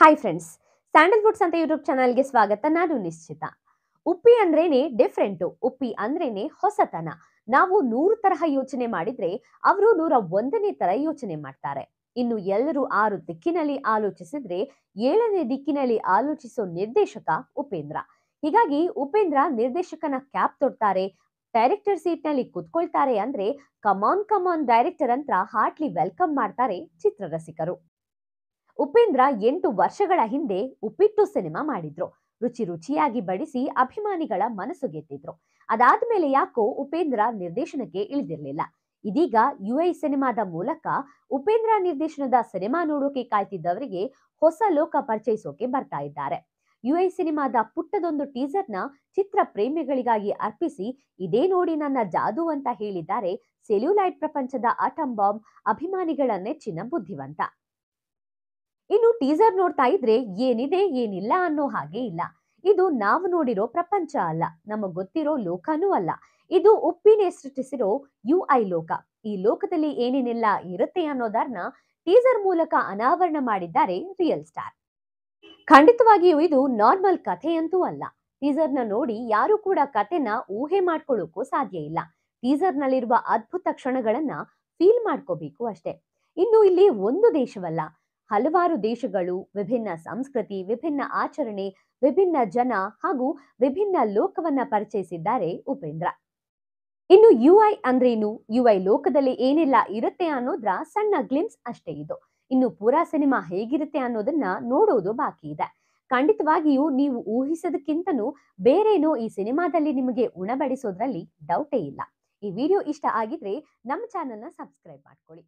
hi friends ಸ್ಯಾಂಡಲ್ವುಡ್ಸ್ ಅಂತ YouTube ಚಾನಲ್ಗೆ ಸ್ವಾಗತ ನಾನು ನಿಶ್ಚಿತ ಉಪ್ಪಿ ಅಂದ್ರೇನೆ ಡಿಫ್ರೆಂಟು ಉಪ್ಪಿ ಅಂದ್ರೇನೆ ಹೊಸತನ ನಾವು ನೂರು ತರಹ ಯೋಚನೆ ಮಾಡಿದ್ರೆ ಅವರು ನೂರ ಒಂದನೇ ತರ ಯೋಚನೆ ಮಾಡ್ತಾರೆ ಇನ್ನು ಎಲ್ಲರೂ ಆರು ದಿಕ್ಕಿನಲ್ಲಿ ಆಲೋಚಿಸಿದ್ರೆ ಏಳನೇ ದಿಕ್ಕಿನಲ್ಲಿ ಆಲೋಚಿಸೋ ನಿರ್ದೇಶಕ ಉಪೇಂದ್ರ ಹೀಗಾಗಿ ಉಪೇಂದ್ರ ನಿರ್ದೇಶಕನ ಕ್ಯಾಪ್ ತೊಡ್ತಾರೆ ಡೈರೆಕ್ಟರ್ ಸೀಟ್ ನಲ್ಲಿ ಕುತ್ಕೊಳ್ತಾರೆ ಅಂದ್ರೆ ಕಮಾನ್ ಕಮಾನ್ ಡೈರೆಕ್ಟರ್ ಅಂತ ಹಾರ್ಟ್ಲಿ ವೆಲ್ಕಮ್ ಮಾಡ್ತಾರೆ ಚಿತ್ರರಸಿಕರು ಉಪೇಂದ್ರ ಎಂಟು ವರ್ಷಗಳ ಹಿಂದೆ ಉಪ್ಪಿಟ್ಟು ಸಿನಿಮಾ ಮಾಡಿದ್ರು ರುಚಿ ರುಚಿಯಾಗಿ ಬಡಿಸಿ ಅಭಿಮಾನಿಗಳ ಮನಸ್ಸು ಗೆದ್ದಿದ್ರು ಅದಾದ್ಮೇಲೆ ಯಾಕೋ ಉಪೇಂದ್ರ ನಿರ್ದೇಶನಕ್ಕೆ ಇಳಿದಿರಲಿಲ್ಲ ಇದೀಗ ಯುಐ ಸಿನಿಮಾದ ಮೂಲಕ ಉಪೇಂದ್ರ ನಿರ್ದೇಶನದ ಸಿನಿಮಾ ನೋಡೋಕೆ ಕಾಯ್ತಿದ್ದವರಿಗೆ ಹೊಸ ಲೋಕ ಪರಿಚಯಿಸೋಕೆ ಬರ್ತಾ ಇದ್ದಾರೆ ಯುಐ ಸಿನಿಮಾದ ಪುಟ್ಟದೊಂದು ಟೀಸರ್ನ ಚಿತ್ರ ಪ್ರೇಮಿಗಳಿಗಾಗಿ ಅರ್ಪಿಸಿ ಇದೇ ನೋಡಿ ನನ್ನ ಜಾದು ಅಂತ ಹೇಳಿದ್ದಾರೆ ಸೆಲ್ಯುಲೈಟ್ ಪ್ರಪಂಚದ ಆಟಂ ಬಾಂಬ್ ಅಭಿಮಾನಿಗಳ ನೆಚ್ಚಿನ ಬುದ್ಧಿವಂತ ಇನ್ನು ಟೀಸರ್ ನೋಡ್ತಾ ಇದ್ರೆ ಏನಿದೆ ಏನಿಲ್ಲ ಅನ್ನೋ ಹಾಗೆ ಇಲ್ಲ ಇದು ನಾವು ನೋಡಿರೋ ಪ್ರಪಂಚ ಅಲ್ಲ ನಮಗ್ ಗೊತ್ತಿರೋ ಲೋಕನೂ ಅಲ್ಲ ಇದು ಉಪ್ಪಿನೇ ಸೃಷ್ಟಿಸಿರೋ ಯು ಐ ಲೋಕ ಈ ಲೋಕದಲ್ಲಿ ಏನೇನೆಲ್ಲ ಇರುತ್ತೆ ಅನ್ನೋದನ್ನ ಟೀಸರ್ ಮೂಲಕ ಅನಾವರಣ ಮಾಡಿದ್ದಾರೆ ರಿಯಲ್ ಸ್ಟಾರ್ ಖಂಡಿತವಾಗಿಯೂ ಇದು ನಾರ್ಮಲ್ ಕಥೆಯಂತೂ ಅಲ್ಲ ಟೀಸರ್ನ ನೋಡಿ ಯಾರು ಕೂಡ ಕಥೆನ ಊಹೆ ಮಾಡ್ಕೊಳ್ಳೋಕ್ಕೂ ಸಾಧ್ಯ ಇಲ್ಲ ಟೀಸರ್ನಲ್ಲಿರುವ ಅದ್ಭುತ ಕ್ಷಣಗಳನ್ನ ಫೀಲ್ ಮಾಡ್ಕೋಬೇಕು ಅಷ್ಟೇ ಇನ್ನು ಇಲ್ಲಿ ಒಂದು ದೇಶವಲ್ಲ ಹಲವಾರು ದೇಶಗಳು ವಿಭಿನ್ನ ಸಂಸ್ಕೃತಿ ವಿಭಿನ್ನ ಆಚರಣೆ ವಿಭಿನ್ನ ಜನ ಹಾಗೂ ವಿಭಿನ್ನ ಲೋಕವನ್ನ ಪರಿಚಯಿಸಿದ್ದಾರೆ ಉಪೇಂದ್ರ ಇನ್ನು ಯು ಐ ಅಂದ್ರೇನು ಯು ಐ ಲೋಕದಲ್ಲಿ ಏನೆಲ್ಲ ಇರುತ್ತೆ ಅನ್ನೋದ್ರ ಸಣ್ಣ ಗ್ಲಿಮ್ಸ್ ಅಷ್ಟೇ ಇದು ಇನ್ನು ಪೂರಾ ಸಿನಿಮಾ ಹೇಗಿರುತ್ತೆ ಅನ್ನೋದನ್ನ ನೋಡುವುದು ಬಾಕಿ ಇದೆ ಖಂಡಿತವಾಗಿಯೂ ನೀವು ಊಹಿಸೋದಕ್ಕಿಂತನೂ ಬೇರೇನೋ ಈ ಸಿನಿಮಾದಲ್ಲಿ ನಿಮಗೆ ಉಣಬಡಿಸೋದ್ರಲ್ಲಿ ಡೌಟೇ ಇಲ್ಲ ಈ ವಿಡಿಯೋ ಇಷ್ಟ ಆಗಿದ್ರೆ ನಮ್ಮ ಚಾನಲ್ನ ಸಬ್ಸ್ಕ್ರೈಬ್ ಮಾಡ್ಕೊಳ್ಳಿ